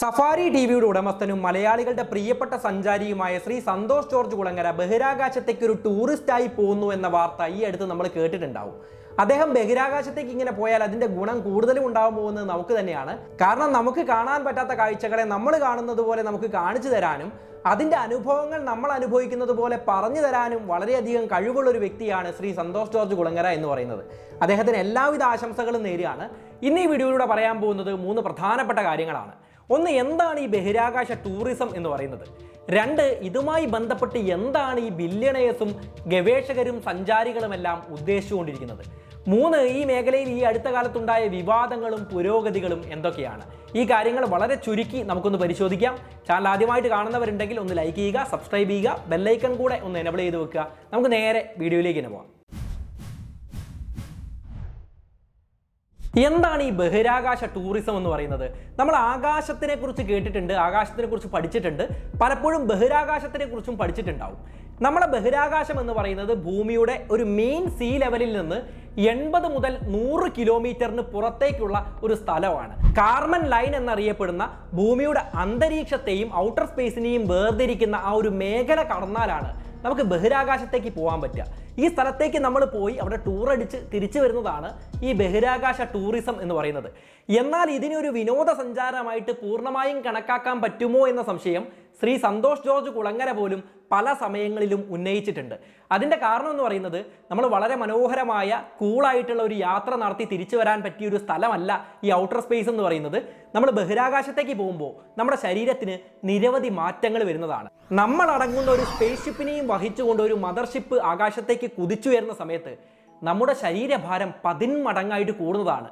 safari T വിയുടെ ഉടമസ്ഥനും മലയാളികളുടെ പ്രിയപ്പെട്ട സഞ്ചാരിയുമായ ശ്രീ സന്തോഷ് ജോർജ് കുളങ്ങര ബഹിരാകാശത്തേക്ക് ഒരു ടൂറിസ്റ്റായി പോകുന്നു എന്ന വാർത്ത ഈ അടുത്ത് നമ്മൾ കേട്ടിട്ടുണ്ടാവും അദ്ദേഹം ബഹിരാകാശത്തേക്ക് ഇങ്ങനെ പോയാൽ അതിന്റെ ഗുണം കൂടുതലും ഉണ്ടാവാൻ പോകുന്നത് നമുക്ക് തന്നെയാണ് കാരണം നമുക്ക് കാണാൻ പറ്റാത്ത കാഴ്ചകളെ നമ്മൾ കാണുന്നത് പോലെ നമുക്ക് കാണിച്ചു തരാനും അതിന്റെ അനുഭവങ്ങൾ നമ്മൾ അനുഭവിക്കുന്നത് പോലെ പറഞ്ഞു തരാനും വളരെയധികം കഴിവുള്ള ഒരു വ്യക്തിയാണ് ശ്രീ സന്തോഷ് ജോർജ് കുളങ്ങര എന്ന് പറയുന്നത് അദ്ദേഹത്തിന് എല്ലാവിധ ആശംസകളും നേരിയാണ് ഇന്ന് ഈ വീഡിയോയിലൂടെ പറയാൻ പോകുന്നത് മൂന്ന് പ്രധാനപ്പെട്ട കാര്യങ്ങളാണ് ഒന്ന് എന്താണ് ഈ ബഹിരാകാശ ടൂറിസം എന്ന് പറയുന്നത് രണ്ട് ഇതുമായി ബന്ധപ്പെട്ട് എന്താണ് ഈ ബില്യണേഴ്സും ഗവേഷകരും സഞ്ചാരികളുമെല്ലാം ഉദ്ദേശിച്ചുകൊണ്ടിരിക്കുന്നത് മൂന്ന് ഈ മേഖലയിൽ ഈ അടുത്ത കാലത്തുണ്ടായ വിവാദങ്ങളും പുരോഗതികളും എന്തൊക്കെയാണ് ഈ കാര്യങ്ങൾ വളരെ ചുരുക്കി നമുക്കൊന്ന് പരിശോധിക്കാം ചാനൽ ആദ്യമായിട്ട് കാണുന്നവരുണ്ടെങ്കിൽ ഒന്ന് ലൈക്ക് ചെയ്യുക സബ്സ്ക്രൈബ് ചെയ്യുക ബെല്ലൈക്കൺ കൂടെ ഒന്ന് എനബിൾ ചെയ്ത് വെക്കുക നമുക്ക് നേരെ വീഡിയോയിലേക്ക് തന്നെ പോകാം എന്താണ് ഈ ബഹിരാകാശ ടൂറിസം എന്ന് പറയുന്നത് നമ്മൾ ആകാശത്തിനെ കുറിച്ച് കേട്ടിട്ടുണ്ട് ആകാശത്തിനെ കുറിച്ച് പഠിച്ചിട്ടുണ്ട് പലപ്പോഴും ബഹിരാകാശത്തിനെ കുറിച്ചും പഠിച്ചിട്ടുണ്ടാവും നമ്മളെ ബഹിരാകാശം എന്ന് പറയുന്നത് ഭൂമിയുടെ ഒരു മെയിൻ സീ ലെവലിൽ നിന്ന് എൺപത് മുതൽ നൂറ് കിലോമീറ്ററിന് പുറത്തേക്കുള്ള ഒരു സ്ഥലമാണ് കാർമൻ ലൈൻ എന്നറിയപ്പെടുന്ന ഭൂമിയുടെ അന്തരീക്ഷത്തെയും ഔട്ടർ സ്പേസിനെയും വേർതിരിക്കുന്ന ആ ഒരു മേഖല കടന്നാലാണ് നമുക്ക് ബഹിരാകാശത്തേക്ക് പോകാൻ പറ്റുക ഈ സ്ഥലത്തേക്ക് നമ്മൾ പോയി അവിടെ ടൂർ അടിച്ച് തിരിച്ചു വരുന്നതാണ് ഈ ബഹിരാകാശ ടൂറിസം എന്ന് പറയുന്നത് എന്നാൽ ഇതിനൊരു ഒരു വിനോദസഞ്ചാരമായിട്ട് പൂർണ്ണമായും കണക്കാക്കാൻ പറ്റുമോ എന്ന സംശയം ശ്രീ സന്തോഷ് ജോർജ് കുളങ്ങര പോലും പല സമയങ്ങളിലും ഉന്നയിച്ചിട്ടുണ്ട് അതിൻ്റെ കാരണം എന്ന് പറയുന്നത് നമ്മൾ വളരെ മനോഹരമായ കൂളായിട്ടുള്ള ഒരു യാത്ര നടത്തി തിരിച്ചു വരാൻ പറ്റിയ ഒരു സ്ഥലമല്ല ഈ ഔട്ടർ സ്പേസ് എന്ന് പറയുന്നത് നമ്മൾ ബഹിരാകാശത്തേക്ക് പോകുമ്പോൾ നമ്മുടെ ശരീരത്തിന് നിരവധി മാറ്റങ്ങൾ വരുന്നതാണ് നമ്മൾ അടങ്ങുന്ന ഒരു സ്പേസ് ഷിപ്പിനെയും വഹിച്ചുകൊണ്ട് ഒരു മദർഷിപ്പ് ആകാശത്തേക്ക് കുതിച്ചുയരുന്ന സമയത്ത് നമ്മുടെ ശരീരഭാരം പതിന്മടങ്ങായിട്ട് കൂടുന്നതാണ്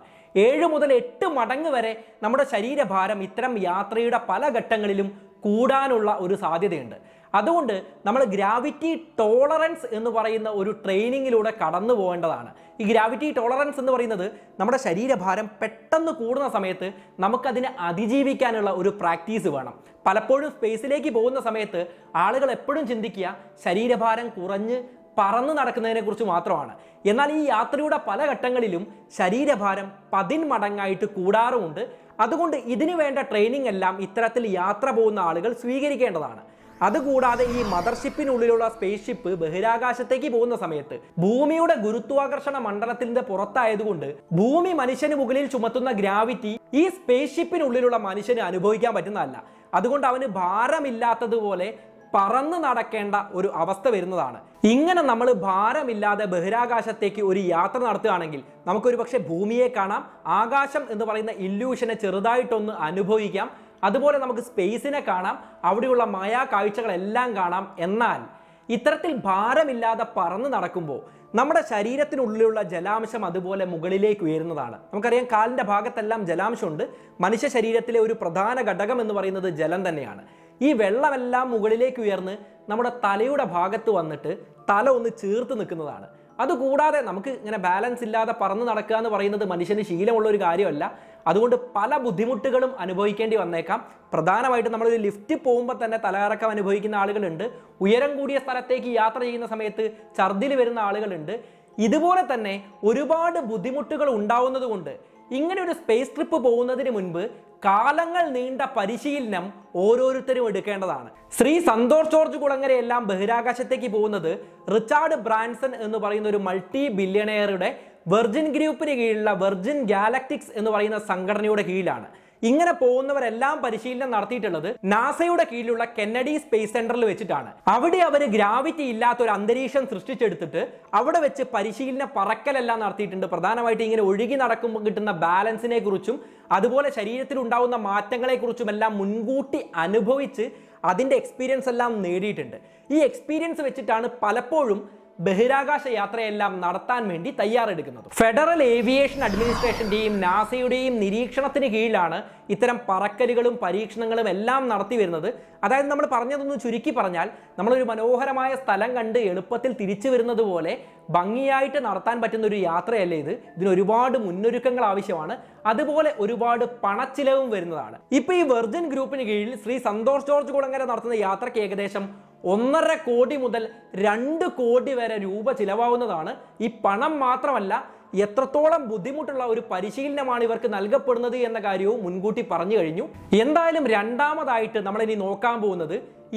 ഏഴ് മുതൽ എട്ട് മടങ്ങ് വരെ നമ്മുടെ ശരീരഭാരം ഇത്തരം യാത്രയുടെ പല ഘട്ടങ്ങളിലും കൂടാനുള്ള ഒരു സാധ്യതയുണ്ട് അതുകൊണ്ട് നമ്മൾ ഗ്രാവിറ്റി ടോളറൻസ് എന്ന് പറയുന്ന ഒരു ട്രെയിനിങ്ങിലൂടെ കടന്നു പോകേണ്ടതാണ് ഈ ഗ്രാവിറ്റി ടോളറൻസ് എന്ന് പറയുന്നത് നമ്മുടെ ശരീരഭാരം പെട്ടെന്ന് കൂടുന്ന സമയത്ത് നമുക്കതിനെ അതിജീവിക്കാനുള്ള ഒരു പ്രാക്ടീസ് വേണം പലപ്പോഴും സ്പേസിലേക്ക് പോകുന്ന സമയത്ത് ആളുകൾ എപ്പോഴും ചിന്തിക്കുക ശരീരഭാരം കുറഞ്ഞ് പറന്ന് നടക്കുന്നതിനെക്കുറിച്ച് മാത്രമാണ് എന്നാൽ ഈ യാത്രയുടെ പല ഘട്ടങ്ങളിലും ശരീരഭാരം പതിന്മടങ്ങായിട്ട് കൂടാറുമുണ്ട് അതുകൊണ്ട് ഇതിന് വേണ്ട ട്രെയിനിങ് എല്ലാം ഇത്തരത്തിൽ യാത്ര പോകുന്ന ആളുകൾ സ്വീകരിക്കേണ്ടതാണ് അതുകൂടാതെ ഈ മദർഷിപ്പിനുള്ളിലുള്ള സ്പേസ് ഷിപ്പ് ബഹിരാകാശത്തേക്ക് പോകുന്ന സമയത്ത് ഭൂമിയുടെ ഗുരുത്വാകർഷണ മണ്ഡലത്തിന്റെ പുറത്തായതുകൊണ്ട് ഭൂമി മനുഷ്യന് മുകളിൽ ചുമത്തുന്ന ഗ്രാവിറ്റി ഈ സ്പേസ് ഷിപ്പിനുള്ളിലുള്ള മനുഷ്യന് അനുഭവിക്കാൻ പറ്റുന്നതല്ല അതുകൊണ്ട് അവന് ഭാരമില്ലാത്തതുപോലെ പറന്ന് നടക്കേണ്ട ഒരു അവസ്ഥ വരുന്നതാണ് ഇങ്ങനെ നമ്മൾ ഭാരമില്ലാതെ ബഹിരാകാശത്തേക്ക് ഒരു യാത്ര നടത്തുകയാണെങ്കിൽ നമുക്കൊരു പക്ഷേ ഭൂമിയെ കാണാം ആകാശം എന്ന് പറയുന്ന ഇല്യൂഷനെ ചെറുതായിട്ടൊന്ന് അനുഭവിക്കാം അതുപോലെ നമുക്ക് സ്പേസിനെ കാണാം അവിടെയുള്ള മായാ കാഴ്ചകളെല്ലാം കാണാം എന്നാൽ ഇത്തരത്തിൽ ഭാരമില്ലാതെ പറന്ന് നടക്കുമ്പോൾ നമ്മുടെ ശരീരത്തിനുള്ളിലുള്ള ജലാംശം അതുപോലെ മുകളിലേക്ക് ഉയരുന്നതാണ് നമുക്കറിയാം കാലിൻ്റെ ഭാഗത്തെല്ലാം ജലാംശമുണ്ട് മനുഷ്യ ശരീരത്തിലെ ഒരു പ്രധാന ഘടകം എന്ന് പറയുന്നത് ജലം തന്നെയാണ് ഈ വെള്ളമെല്ലാം മുകളിലേക്ക് ഉയർന്ന് നമ്മുടെ തലയുടെ ഭാഗത്ത് വന്നിട്ട് തല ഒന്ന് ചേർത്ത് നിൽക്കുന്നതാണ് അതുകൂടാതെ നമുക്ക് ഇങ്ങനെ ബാലൻസ് ഇല്ലാതെ പറന്ന് നടക്കുക എന്ന് പറയുന്നത് മനുഷ്യന് ശീലമുള്ള ഒരു കാര്യമല്ല അതുകൊണ്ട് പല ബുദ്ധിമുട്ടുകളും അനുഭവിക്കേണ്ടി വന്നേക്കാം പ്രധാനമായിട്ടും നമ്മളൊരു ലിഫ്റ്റ് പോകുമ്പോൾ തന്നെ തലകറക്കം അനുഭവിക്കുന്ന ആളുകളുണ്ട് ഉയരം കൂടിയ സ്ഥലത്തേക്ക് യാത്ര ചെയ്യുന്ന സമയത്ത് ഛർദിൽ വരുന്ന ആളുകളുണ്ട് ഇതുപോലെ തന്നെ ഒരുപാട് ബുദ്ധിമുട്ടുകൾ ഉണ്ടാവുന്നത് കൊണ്ട് ഇങ്ങനെ ഒരു സ്പേസ് ട്രിപ്പ് പോകുന്നതിന് മുൻപ് കാലങ്ങൾ നീണ്ട പരിശീലനം ഓരോരുത്തരും എടുക്കേണ്ടതാണ് ശ്രീ സന്തോഷ് ജോർജ് കുളങ്ങരയെല്ലാം ബഹിരാകാശത്തേക്ക് പോകുന്നത് റിച്ചാർഡ് ബ്രാൻസൺ എന്ന് പറയുന്ന ഒരു മൾട്ടി ബില്യണയറുടെ വെർജിൻ ഗ്രൂപ്പിന് കീഴിലുള്ള വെർജിൻ ഗാലക്ടിക്സ് എന്ന് പറയുന്ന സംഘടനയുടെ കീഴിലാണ് ഇങ്ങനെ പോകുന്നവരെല്ലാം പരിശീലനം നടത്തിയിട്ടുള്ളത് നാസയുടെ കീഴിലുള്ള കെന്നഡി സ്പേസ് സെന്ററിൽ വെച്ചിട്ടാണ് അവിടെ അവർ ഗ്രാവിറ്റി ഇല്ലാത്ത ഒരു അന്തരീക്ഷം സൃഷ്ടിച്ചെടുത്തിട്ട് അവിടെ വെച്ച് പരിശീലന പറക്കലെല്ലാം നടത്തിയിട്ടുണ്ട് പ്രധാനമായിട്ട് ഇങ്ങനെ ഒഴുകി നടക്കുമ്പോൾ കിട്ടുന്ന ബാലൻസിനെ കുറിച്ചും അതുപോലെ ശരീരത്തിൽ ഉണ്ടാകുന്ന കുറിച്ചും എല്ലാം മുൻകൂട്ടി അനുഭവിച്ച് അതിൻ്റെ എക്സ്പീരിയൻസ് എല്ലാം നേടിയിട്ടുണ്ട് ഈ എക്സ്പീരിയൻസ് വെച്ചിട്ടാണ് പലപ്പോഴും ബഹിരാകാശ യാത്രയെല്ലാം നടത്താൻ വേണ്ടി തയ്യാറെടുക്കുന്നത് ഫെഡറൽ ഏവിയേഷൻ അഡ്മിനിസ്ട്രേഷന്റെയും നാസയുടെയും നിരീക്ഷണത്തിന് കീഴിലാണ് ഇത്തരം പറക്കലുകളും പരീക്ഷണങ്ങളും എല്ലാം നടത്തി വരുന്നത് അതായത് നമ്മൾ പറഞ്ഞതൊന്ന് ചുരുക്കി പറഞ്ഞാൽ നമ്മളൊരു മനോഹരമായ സ്ഥലം കണ്ട് എളുപ്പത്തിൽ തിരിച്ചു വരുന്നത് പോലെ ഭംഗിയായിട്ട് നടത്താൻ പറ്റുന്ന ഒരു യാത്രയല്ലേ ഇത് ഇതിന് ഒരുപാട് മുന്നൊരുക്കങ്ങൾ ആവശ്യമാണ് അതുപോലെ ഒരുപാട് പണച്ചിലവും വരുന്നതാണ് ഇപ്പൊ ഈ വെർജിൻ ഗ്രൂപ്പിന് കീഴിൽ ശ്രീ സന്തോഷ് ജോർജ് കുളങ്ങര നടത്തുന്ന യാത്രയ്ക്ക് ഏകദേശം ഒന്നര കോടി മുതൽ രണ്ട് കോടി വരെ രൂപ ചിലവാവുന്നതാണ് ഈ പണം മാത്രമല്ല എത്രത്തോളം ബുദ്ധിമുട്ടുള്ള ഒരു പരിശീലനമാണ് ഇവർക്ക് നൽകപ്പെടുന്നത് എന്ന കാര്യവും മുൻകൂട്ടി പറഞ്ഞു കഴിഞ്ഞു എന്തായാലും രണ്ടാമതായിട്ട് നമ്മൾ ഇനി നോക്കാൻ പോകുന്നത്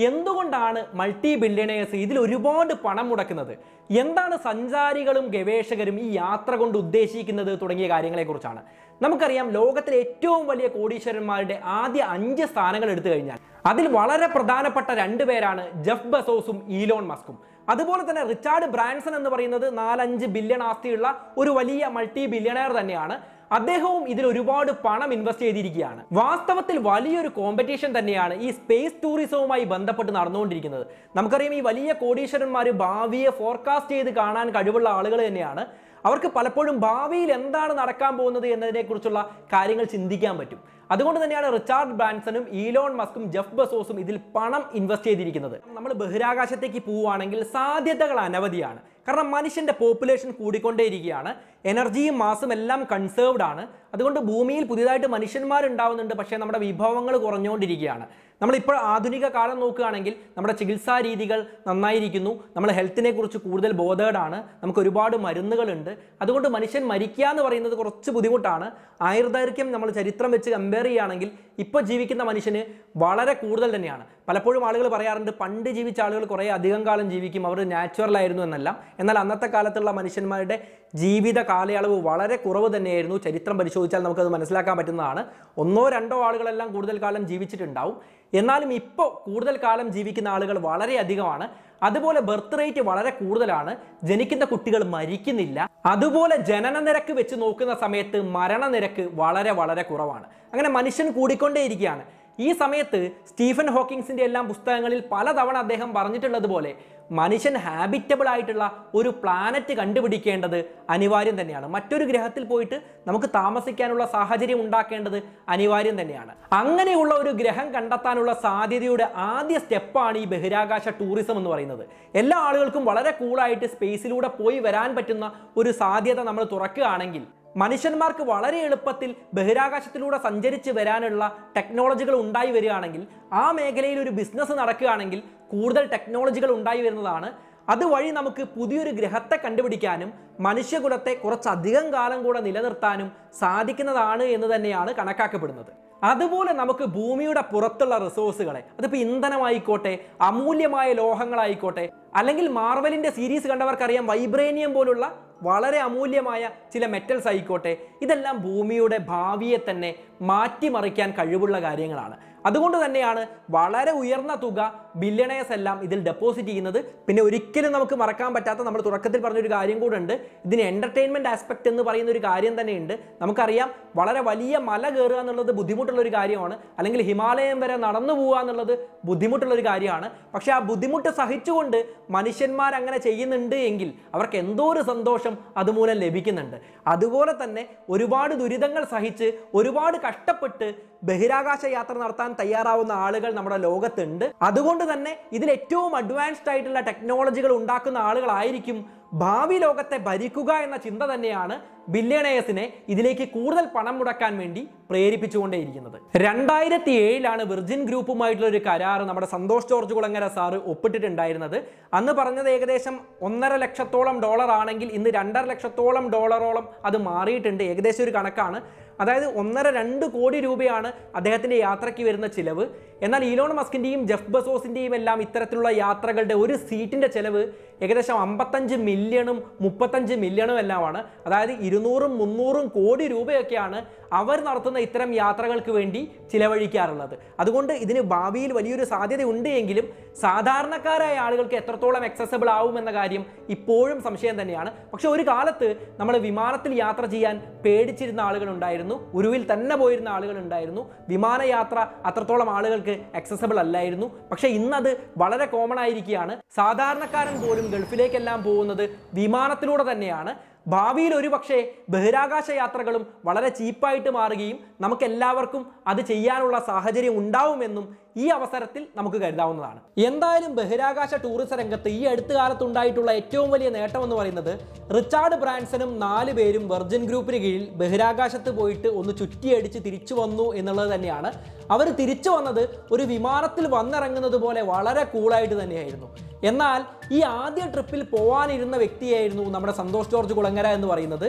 എന്തുകൊണ്ടാണ് മൾട്ടി ബില്യണേഴ്സ് ഇതിൽ ഒരുപാട് പണം മുടക്കുന്നത് എന്താണ് സഞ്ചാരികളും ഗവേഷകരും ഈ യാത്ര കൊണ്ട് ഉദ്ദേശിക്കുന്നത് തുടങ്ങിയ കാര്യങ്ങളെക്കുറിച്ചാണ് നമുക്കറിയാം ലോകത്തിലെ ഏറ്റവും വലിയ കോടീശ്വരന്മാരുടെ ആദ്യ അഞ്ച് സ്ഥാനങ്ങൾ എടുത്തു കഴിഞ്ഞാൽ അതിൽ വളരെ പ്രധാനപ്പെട്ട രണ്ട് പേരാണ് ജെഫ് ബസോസും ഈലോൺ മസ്കും അതുപോലെ തന്നെ റിച്ചാർഡ് ബ്രാൻസൺ എന്ന് പറയുന്നത് നാലഞ്ച് ബില്യൺ ആസ്തിയുള്ള ഒരു വലിയ മൾട്ടി ബില്യണയർ തന്നെയാണ് അദ്ദേഹവും ഇതിൽ ഒരുപാട് പണം ഇൻവെസ്റ്റ് ചെയ്തിരിക്കുകയാണ് വാസ്തവത്തിൽ വലിയൊരു കോമ്പറ്റീഷൻ തന്നെയാണ് ഈ സ്പേസ് ടൂറിസവുമായി ബന്ധപ്പെട്ട് നടന്നുകൊണ്ടിരിക്കുന്നത് നമുക്കറിയാം ഈ വലിയ കോടീശ്വരന്മാർ ഭാവിയെ ഫോർകാസ്റ്റ് ചെയ്ത് കാണാൻ കഴിവുള്ള ആളുകൾ തന്നെയാണ് അവർക്ക് പലപ്പോഴും ഭാവിയിൽ എന്താണ് നടക്കാൻ പോകുന്നത് എന്നതിനെക്കുറിച്ചുള്ള കാര്യങ്ങൾ ചിന്തിക്കാൻ പറ്റും അതുകൊണ്ട് തന്നെയാണ് റിച്ചാർഡ് ബ്രാൻസണും ഈലോൺ മസ്കും ജെഫ് ബസോസും ഇതിൽ പണം ഇൻവെസ്റ്റ് ചെയ്തിരിക്കുന്നത് നമ്മൾ ബഹിരാകാശത്തേക്ക് പോവുകയാണെങ്കിൽ സാധ്യതകൾ അനവധിയാണ് കാരണം മനുഷ്യൻ്റെ പോപ്പുലേഷൻ കൂടിക്കൊണ്ടേയിരിക്കുകയാണ് എനർജിയും മാസും എല്ലാം കൺസേർവ്ഡ് ആണ് അതുകൊണ്ട് ഭൂമിയിൽ പുതിയതായിട്ട് മനുഷ്യന്മാരുണ്ടാവുന്നുണ്ട് പക്ഷേ നമ്മുടെ വിഭവങ്ങൾ കുറഞ്ഞുകൊണ്ടിരിക്കുകയാണ് നമ്മളിപ്പോൾ ആധുനിക കാലം നോക്കുകയാണെങ്കിൽ നമ്മുടെ ചികിത്സാ രീതികൾ നന്നായിരിക്കുന്നു നമ്മൾ ഹെൽത്തിനെ കുറിച്ച് കൂടുതൽ ബോധേഡാണ് നമുക്ക് ഒരുപാട് മരുന്നുകളുണ്ട് അതുകൊണ്ട് മനുഷ്യൻ മരിക്കുക എന്ന് പറയുന്നത് കുറച്ച് ബുദ്ധിമുട്ടാണ് ആയുർദൈർഘ്യം നമ്മൾ ചരിത്രം വെച്ച് കമ്പയർ ചെയ്യുകയാണെങ്കിൽ ഇപ്പോൾ ജീവിക്കുന്ന മനുഷ്യന് വളരെ കൂടുതൽ തന്നെയാണ് പലപ്പോഴും ആളുകൾ പറയാറുണ്ട് പണ്ട് ജീവിച്ച ആളുകൾ കുറേ അധികം കാലം ജീവിക്കും അവർ നാച്ചുറൽ ആയിരുന്നു എന്നല്ല എന്നാൽ അന്നത്തെ കാലത്തുള്ള മനുഷ്യന്മാരുടെ ജീവിത കാലയളവ് വളരെ കുറവ് തന്നെയായിരുന്നു ചരിത്രം പരിശോധിച്ചാൽ നമുക്കത് മനസ്സിലാക്കാൻ പറ്റുന്നതാണ് ഒന്നോ രണ്ടോ ആളുകളെല്ലാം കൂടുതൽ കാലം ജീവിച്ചിട്ടുണ്ടാവും എന്നാലും ഇപ്പോൾ കൂടുതൽ കാലം ജീവിക്കുന്ന ആളുകൾ വളരെ അധികമാണ് അതുപോലെ ബർത്ത് റേറ്റ് വളരെ കൂടുതലാണ് ജനിക്കുന്ന കുട്ടികൾ മരിക്കുന്നില്ല അതുപോലെ ജനന നിരക്ക് വെച്ച് നോക്കുന്ന സമയത്ത് മരണനിരക്ക് വളരെ വളരെ കുറവാണ് അങ്ങനെ മനുഷ്യൻ കൂടിക്കൊണ്ടേയിരിക്കുകയാണ് ഈ സമയത്ത് സ്റ്റീഫൻ ഹോക്കിങ്സിൻ്റെ എല്ലാം പുസ്തകങ്ങളിൽ പലതവണ അദ്ദേഹം പറഞ്ഞിട്ടുള്ളതുപോലെ മനുഷ്യൻ ഹാബിറ്റബിൾ ആയിട്ടുള്ള ഒരു പ്ലാനറ്റ് കണ്ടുപിടിക്കേണ്ടത് അനിവാര്യം തന്നെയാണ് മറ്റൊരു ഗ്രഹത്തിൽ പോയിട്ട് നമുക്ക് താമസിക്കാനുള്ള സാഹചര്യം ഉണ്ടാക്കേണ്ടത് അനിവാര്യം തന്നെയാണ് അങ്ങനെയുള്ള ഒരു ഗ്രഹം കണ്ടെത്താനുള്ള സാധ്യതയുടെ ആദ്യ സ്റ്റെപ്പാണ് ഈ ബഹിരാകാശ ടൂറിസം എന്ന് പറയുന്നത് എല്ലാ ആളുകൾക്കും വളരെ കൂളായിട്ട് സ്പേസിലൂടെ പോയി വരാൻ പറ്റുന്ന ഒരു സാധ്യത നമ്മൾ തുറക്കുകയാണെങ്കിൽ മനുഷ്യന്മാർക്ക് വളരെ എളുപ്പത്തിൽ ബഹിരാകാശത്തിലൂടെ സഞ്ചരിച്ച് വരാനുള്ള ടെക്നോളജികൾ ഉണ്ടായി വരികയാണെങ്കിൽ ആ മേഖലയിൽ ഒരു ബിസിനസ് നടക്കുകയാണെങ്കിൽ കൂടുതൽ ടെക്നോളജികൾ ഉണ്ടായി വരുന്നതാണ് അതുവഴി നമുക്ക് പുതിയൊരു ഗ്രഹത്തെ കണ്ടുപിടിക്കാനും മനുഷ്യകുലത്തെ കുറച്ചധികം കാലം കൂടെ നിലനിർത്താനും സാധിക്കുന്നതാണ് എന്ന് തന്നെയാണ് കണക്കാക്കപ്പെടുന്നത് അതുപോലെ നമുക്ക് ഭൂമിയുടെ പുറത്തുള്ള റിസോഴ്സുകളെ അതിപ്പോൾ ഇന്ധനമായിക്കോട്ടെ അമൂല്യമായ ലോഹങ്ങളായിക്കോട്ടെ അല്ലെങ്കിൽ മാർവലിൻ്റെ സീരീസ് കണ്ടവർക്കറിയാം വൈബ്രേനിയം പോലുള്ള വളരെ അമൂല്യമായ ചില മെറ്റൽസ് ആയിക്കോട്ടെ ഇതെല്ലാം ഭൂമിയുടെ ഭാവിയെ തന്നെ മാറ്റിമറിക്കാൻ കഴിവുള്ള കാര്യങ്ങളാണ് അതുകൊണ്ട് തന്നെയാണ് വളരെ ഉയർന്ന തുക ബില്യണേഴ്സ് എല്ലാം ഇതിൽ ഡെപ്പോസിറ്റ് ചെയ്യുന്നത് പിന്നെ ഒരിക്കലും നമുക്ക് മറക്കാൻ പറ്റാത്ത നമ്മൾ തുടക്കത്തിൽ പറഞ്ഞൊരു കാര്യം കൂടെ ഉണ്ട് ഇതിന് എൻ്റർടൈൻമെൻറ്റ് ആസ്പെക്റ്റ് എന്ന് പറയുന്ന ഒരു കാര്യം തന്നെയുണ്ട് നമുക്കറിയാം വളരെ വലിയ മല കയറുക എന്നുള്ളത് ബുദ്ധിമുട്ടുള്ള ഒരു കാര്യമാണ് അല്ലെങ്കിൽ ഹിമാലയം വരെ നടന്നു പോവുക എന്നുള്ളത് ബുദ്ധിമുട്ടുള്ള ഒരു കാര്യമാണ് പക്ഷേ ആ ബുദ്ധിമുട്ട് സഹിച്ചുകൊണ്ട് മനുഷ്യന്മാർ അങ്ങനെ ചെയ്യുന്നുണ്ട് എങ്കിൽ അവർക്ക് എന്തോ ഒരു സന്തോഷം അതുമൂലം ലഭിക്കുന്നുണ്ട് അതുപോലെ തന്നെ ഒരുപാട് ദുരിതങ്ങൾ സഹിച്ച് ഒരുപാട് കഷ്ടപ്പെട്ട് ബഹിരാകാശ യാത്ര നടത്താൻ തയ്യാറാവുന്ന ആളുകൾ നമ്മുടെ ലോകത്തുണ്ട് അതുകൊണ്ട് തന്നെ ഇതിൽ ഏറ്റവും അഡ്വാൻസ്ഡ് ആയിട്ടുള്ള ടെക്നോളജികൾ ഉണ്ടാക്കുന്ന ആളുകളായിരിക്കും ഭാവി ലോകത്തെ ഭരിക്കുക എന്ന ചിന്ത തന്നെയാണ് ബില്ലിയണേഴ്സിനെ ഇതിലേക്ക് കൂടുതൽ പണം മുടക്കാൻ വേണ്ടി പ്രേരിപ്പിച്ചുകൊണ്ടേയിരിക്കുന്നത് രണ്ടായിരത്തി ഏഴിലാണ് വിർജിൻ ഗ്രൂപ്പുമായിട്ടുള്ള ഒരു കരാർ നമ്മുടെ സന്തോഷ് ജോർജ് കുളങ്ങര സാറ് ഒപ്പിട്ടിട്ടുണ്ടായിരുന്നത് അന്ന് പറഞ്ഞത് ഏകദേശം ഒന്നര ലക്ഷത്തോളം ഡോളർ ആണെങ്കിൽ ഇന്ന് രണ്ടര ലക്ഷത്തോളം ഡോളറോളം അത് മാറിയിട്ടുണ്ട് ഏകദേശം ഒരു കണക്കാണ് അതായത് ഒന്നര രണ്ട് കോടി രൂപയാണ് അദ്ദേഹത്തിൻ്റെ യാത്രയ്ക്ക് വരുന്ന ചിലവ് എന്നാൽ ഇലോൺ മസ്കിൻ്റെയും ജെഫ് ബസോസിൻ്റെയും എല്ലാം ഇത്തരത്തിലുള്ള യാത്രകളുടെ ഒരു സീറ്റിൻ്റെ ചിലവ് ഏകദേശം അമ്പത്തഞ്ച് മില്യണും മുപ്പത്തഞ്ച് മില്യണും എല്ലാമാണ് അതായത് ഇരുന്നൂറും മുന്നൂറും കോടി രൂപയൊക്കെയാണ് അവർ നടത്തുന്ന ഇത്തരം യാത്രകൾക്ക് വേണ്ടി ചിലവഴിക്കാറുള്ളത് അതുകൊണ്ട് ഇതിന് ഭാവിയിൽ വലിയൊരു സാധ്യത ഉണ്ട് എങ്കിലും സാധാരണക്കാരായ ആളുകൾക്ക് എത്രത്തോളം എക്സസബിൾ എന്ന കാര്യം ഇപ്പോഴും സംശയം തന്നെയാണ് പക്ഷെ ഒരു കാലത്ത് നമ്മൾ വിമാനത്തിൽ യാത്ര ചെയ്യാൻ പേടിച്ചിരുന്ന ആളുകളുണ്ടായിരുന്നു ഉരുവിൽ തന്നെ പോയിരുന്ന ആളുകളുണ്ടായിരുന്നു വിമാനയാത്ര അത്രത്തോളം ആളുകൾക്ക് എക്സസബിൾ അല്ലായിരുന്നു പക്ഷെ ഇന്നത് വളരെ കോമൺ ആയിരിക്കുകയാണ് സാധാരണക്കാരൻ പോലും ഗൾഫിലേക്കെല്ലാം പോകുന്നത് വിമാനത്തിലൂടെ തന്നെയാണ് ഭാവിയിൽ ഒരുപക്ഷേ ബഹിരാകാശ യാത്രകളും വളരെ ചീപ്പായിട്ട് മാറുകയും നമുക്കെല്ലാവർക്കും അത് ചെയ്യാനുള്ള സാഹചര്യം ഉണ്ടാവുമെന്നും ഈ അവസരത്തിൽ നമുക്ക് കരുതാവുന്നതാണ് എന്തായാലും ബഹിരാകാശ ടൂറിസ രംഗത്ത് ഈ അടുത്ത കാലത്തുണ്ടായിട്ടുള്ള ഏറ്റവും വലിയ നേട്ടം എന്ന് പറയുന്നത് റിച്ചാർഡ് ബ്രാൻസനും നാല് പേരും വെർജിൻ ഗ്രൂപ്പിന് കീഴിൽ ബഹിരാകാശത്ത് പോയിട്ട് ഒന്ന് ചുറ്റിയടിച്ച് തിരിച്ചു വന്നു എന്നുള്ളത് തന്നെയാണ് അവർ തിരിച്ചു വന്നത് ഒരു വിമാനത്തിൽ വന്നിറങ്ങുന്നത് പോലെ വളരെ കൂളായിട്ട് തന്നെയായിരുന്നു എന്നാൽ ഈ ആദ്യ ട്രിപ്പിൽ പോവാനിരുന്ന വ്യക്തിയായിരുന്നു നമ്മുടെ സന്തോഷ് ജോർജ് കുളങ്ങര എന്ന് പറയുന്നത്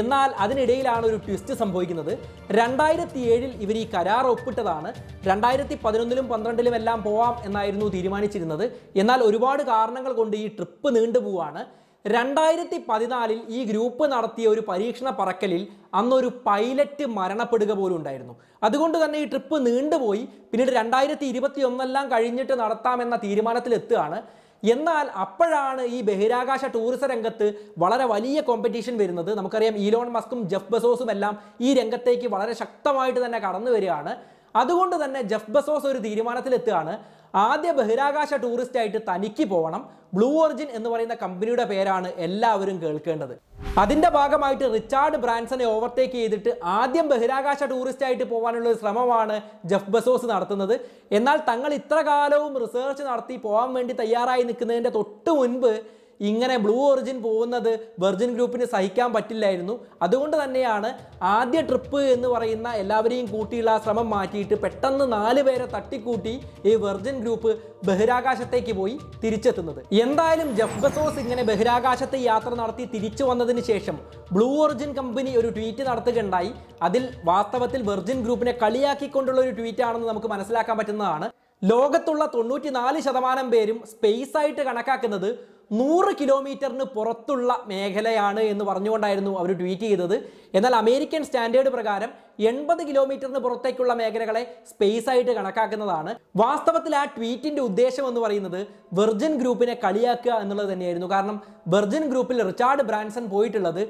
എന്നാൽ അതിനിടയിലാണ് ഒരു ട്വിസ്റ്റ് സംഭവിക്കുന്നത് രണ്ടായിരത്തി ഏഴിൽ ഇവർ ഈ കരാർ ഒപ്പിട്ടതാണ് രണ്ടായിരത്തി പതിനൊന്നിലും പന്ത്രണ്ടിലും എല്ലാം പോവാം എന്നായിരുന്നു തീരുമാനിച്ചിരുന്നത് എന്നാൽ ഒരുപാട് കാരണങ്ങൾ കൊണ്ട് ഈ ട്രിപ്പ് നീണ്ടുപോവാണ് രണ്ടായിരത്തി പതിനാലിൽ ഈ ഗ്രൂപ്പ് നടത്തിയ ഒരു പരീക്ഷണ പറക്കലിൽ അന്നൊരു പൈലറ്റ് മരണപ്പെടുക പോലും ഉണ്ടായിരുന്നു അതുകൊണ്ട് തന്നെ ഈ ട്രിപ്പ് നീണ്ടുപോയി പിന്നീട് രണ്ടായിരത്തി ഇരുപത്തി ഒന്നെല്ലാം കഴിഞ്ഞിട്ട് നടത്താമെന്ന തീരുമാനത്തിലെത്തുകയാണ് എന്നാൽ അപ്പോഴാണ് ഈ ബഹിരാകാശ ടൂറിസ രംഗത്ത് വളരെ വലിയ കോമ്പറ്റീഷൻ വരുന്നത് നമുക്കറിയാം ഇലോൺ മസ്കും ജെഫ് ബസോസും എല്ലാം ഈ രംഗത്തേക്ക് വളരെ ശക്തമായിട്ട് തന്നെ കടന്നു വരികയാണ് അതുകൊണ്ട് തന്നെ ജെഫ് ബസോസ് ഒരു തീരുമാനത്തിലെത്തുകയാണ് ആദ്യ ബഹിരാകാശ ടൂറിസ്റ്റ് ആയിട്ട് തനിക്ക് പോകണം ബ്ലൂ ഒറിജിൻ എന്ന് പറയുന്ന കമ്പനിയുടെ പേരാണ് എല്ലാവരും കേൾക്കേണ്ടത് അതിന്റെ ഭാഗമായിട്ട് റിച്ചാർഡ് ബ്രാൻസനെ ഓവർടേക്ക് ചെയ്തിട്ട് ആദ്യം ബഹിരാകാശ ടൂറിസ്റ്റ് ആയിട്ട് പോകാനുള്ള ഒരു ശ്രമമാണ് ജെഫ് ബസോസ് നടത്തുന്നത് എന്നാൽ തങ്ങൾ ഇത്ര കാലവും റിസർച്ച് നടത്തി പോകാൻ വേണ്ടി തയ്യാറായി നിൽക്കുന്നതിന്റെ തൊട്ട് മുൻപ് ഇങ്ങനെ ബ്ലൂ ഒറിജിൻ പോകുന്നത് വെർജിൻ ഗ്രൂപ്പിന് സഹിക്കാൻ പറ്റില്ലായിരുന്നു അതുകൊണ്ട് തന്നെയാണ് ആദ്യ ട്രിപ്പ് എന്ന് പറയുന്ന എല്ലാവരെയും കൂട്ടിയുള്ള ശ്രമം മാറ്റിയിട്ട് പെട്ടെന്ന് നാല് പേരെ തട്ടിക്കൂട്ടി ഈ വെർജിൻ ഗ്രൂപ്പ് ബഹിരാകാശത്തേക്ക് പോയി തിരിച്ചെത്തുന്നത് എന്തായാലും ജെഫ് ബസോസ് ഇങ്ങനെ ബഹിരാകാശത്ത് യാത്ര നടത്തി തിരിച്ചു വന്നതിന് ശേഷം ബ്ലൂ ഒറിജിൻ കമ്പനി ഒരു ട്വീറ്റ് നടത്തുകയുണ്ടായി അതിൽ വാസ്തവത്തിൽ വെർജിൻ ഗ്രൂപ്പിനെ കളിയാക്കിക്കൊണ്ടുള്ള ഒരു ട്വീറ്റ് ആണെന്ന് നമുക്ക് മനസ്സിലാക്കാൻ പറ്റുന്നതാണ് ലോകത്തുള്ള നാല് ശതമാനം പേരും സ്പേസ് ആയിട്ട് കണക്കാക്കുന്നത് നൂറ് കിലോമീറ്ററിന് പുറത്തുള്ള മേഖലയാണ് എന്ന് പറഞ്ഞുകൊണ്ടായിരുന്നു അവർ ട്വീറ്റ് ചെയ്തത് എന്നാൽ അമേരിക്കൻ സ്റ്റാൻഡേർഡ് പ്രകാരം എൺപത് കിലോമീറ്ററിന് പുറത്തേക്കുള്ള മേഖലകളെ സ്പേസ് ആയിട്ട് കണക്കാക്കുന്നതാണ് വാസ്തവത്തിൽ ആ ട്വീറ്റിന്റെ ഉദ്ദേശം എന്ന് പറയുന്നത് വെർജിൻ ഗ്രൂപ്പിനെ കളിയാക്കുക എന്നുള്ളത് തന്നെയായിരുന്നു കാരണം വെർജിൻ ഗ്രൂപ്പിൽ റിച്ചാർഡ് ബ്രാൻസൺ പോയിട്ടുള്ളത്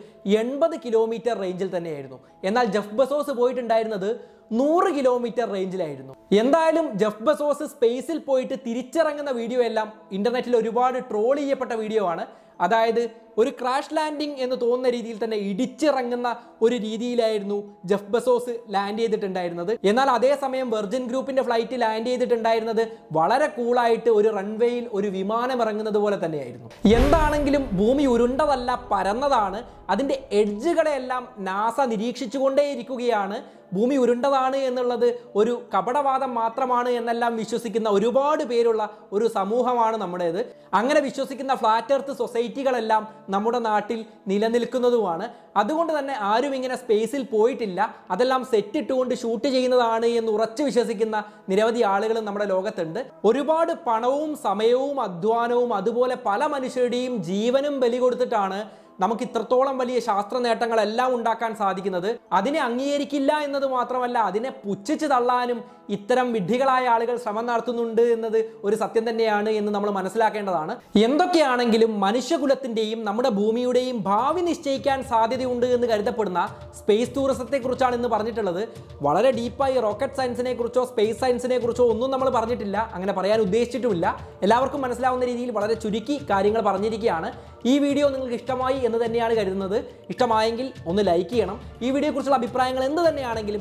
എൺപത് കിലോമീറ്റർ റേഞ്ചിൽ തന്നെയായിരുന്നു എന്നാൽ ജഫ് ബസോസ് പോയിട്ടുണ്ടായിരുന്നത് നൂറ് കിലോമീറ്റർ റേഞ്ചിലായിരുന്നു എന്തായാലും ജഫ് ബസോസ് സ്പേസിൽ പോയിട്ട് തിരിച്ചിറങ്ങുന്ന വീഡിയോ എല്ലാം ഇന്റർനെറ്റിൽ ഒരുപാട് ട്രോൾ ചെയ്യപ്പെട്ട വീഡിയോ ആണ് അതായത് ഒരു ക്രാഷ് ലാൻഡിങ് എന്ന് തോന്നുന്ന രീതിയിൽ തന്നെ ഇടിച്ചിറങ്ങുന്ന ഒരു രീതിയിലായിരുന്നു ജെഫ് ബസോസ് ലാൻഡ് ചെയ്തിട്ടുണ്ടായിരുന്നത് എന്നാൽ അതേസമയം വെർജിൻ ഗ്രൂപ്പിന്റെ ഫ്ലൈറ്റ് ലാൻഡ് ചെയ്തിട്ടുണ്ടായിരുന്നത് വളരെ കൂളായിട്ട് ഒരു റൺവേയിൽ ഒരു വിമാനം ഇറങ്ങുന്നത് പോലെ തന്നെയായിരുന്നു എന്താണെങ്കിലും ഭൂമി ഉരുണ്ടതല്ല പരന്നതാണ് അതിൻ്റെ എഡ്ജുകളെല്ലാം നാസ നിരീക്ഷിച്ചുകൊണ്ടേയിരിക്കുകയാണ് ഭൂമി ഉരുണ്ടതാണ് എന്നുള്ളത് ഒരു കപടവാദം മാത്രമാണ് എന്നെല്ലാം വിശ്വസിക്കുന്ന ഒരുപാട് പേരുള്ള ഒരു സമൂഹമാണ് നമ്മുടേത് അങ്ങനെ വിശ്വസിക്കുന്ന ഫ്ലാറ്റ് എർത്ത് സൊസൈറ്റികളെല്ലാം നമ്മുടെ നാട്ടിൽ നിലനിൽക്കുന്നതുമാണ് അതുകൊണ്ട് തന്നെ ആരും ഇങ്ങനെ സ്പേസിൽ പോയിട്ടില്ല അതെല്ലാം സെറ്റ് ഇട്ടുകൊണ്ട് ഷൂട്ട് ചെയ്യുന്നതാണ് എന്ന് ഉറച്ചു വിശ്വസിക്കുന്ന നിരവധി ആളുകൾ നമ്മുടെ ലോകത്തുണ്ട് ഒരുപാട് പണവും സമയവും അധ്വാനവും അതുപോലെ പല മനുഷ്യരുടെയും ജീവനും ബലി കൊടുത്തിട്ടാണ് നമുക്ക് ഇത്രത്തോളം വലിയ ശാസ്ത്ര നേട്ടങ്ങളെല്ലാം ഉണ്ടാക്കാൻ സാധിക്കുന്നത് അതിനെ അംഗീകരിക്കില്ല എന്നത് മാത്രമല്ല അതിനെ പുച്ഛിച്ച് തള്ളാനും ഇത്തരം വിഡ്ഢികളായ ആളുകൾ ശ്രമം നടത്തുന്നുണ്ട് എന്നത് ഒരു സത്യം തന്നെയാണ് എന്ന് നമ്മൾ മനസ്സിലാക്കേണ്ടതാണ് എന്തൊക്കെയാണെങ്കിലും മനുഷ്യകുലത്തിൻ്റെയും നമ്മുടെ ഭൂമിയുടെയും ഭാവി നിശ്ചയിക്കാൻ സാധ്യതയുണ്ട് എന്ന് കരുതപ്പെടുന്ന സ്പേസ് ടൂറിസത്തെക്കുറിച്ചാണ് ഇന്ന് പറഞ്ഞിട്ടുള്ളത് വളരെ ഡീപ്പായി റോക്കറ്റ് സയൻസിനെ കുറിച്ചോ സ്പേസ് സയൻസിനെ കുറിച്ചോ ഒന്നും നമ്മൾ പറഞ്ഞിട്ടില്ല അങ്ങനെ പറയാൻ ഉദ്ദേശിച്ചിട്ടുമില്ല എല്ലാവർക്കും മനസ്സിലാവുന്ന രീതിയിൽ വളരെ ചുരുക്കി കാര്യങ്ങൾ പറഞ്ഞിരിക്കുകയാണ് ഈ വീഡിയോ നിങ്ങൾക്ക് ഇഷ്ടമായി എന്ന് തന്നെയാണ് കരുതുന്നത് ഇഷ്ടമായെങ്കിൽ ഒന്ന് ലൈക്ക് ചെയ്യണം ഈ കുറിച്ചുള്ള അഭിപ്രായങ്ങൾ എന്ത് തന്നെയാണെങ്കിലും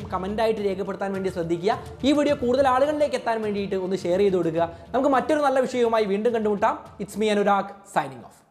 ആയിട്ട് രേഖപ്പെടുത്താൻ വേണ്ടി ശ്രദ്ധിക്കുക ഈ വീഡിയോ കൂടുതൽ ആളുകളിലേക്ക് എത്താൻ വേണ്ടിയിട്ട് ഒന്ന് ഷെയർ ചെയ്ത് കൊടുക്കുക നമുക്ക് മറ്റൊരു നല്ല വിഷയവുമായി വീണ്ടും കണ്ടുമുട്ടാം it's me Anurag signing of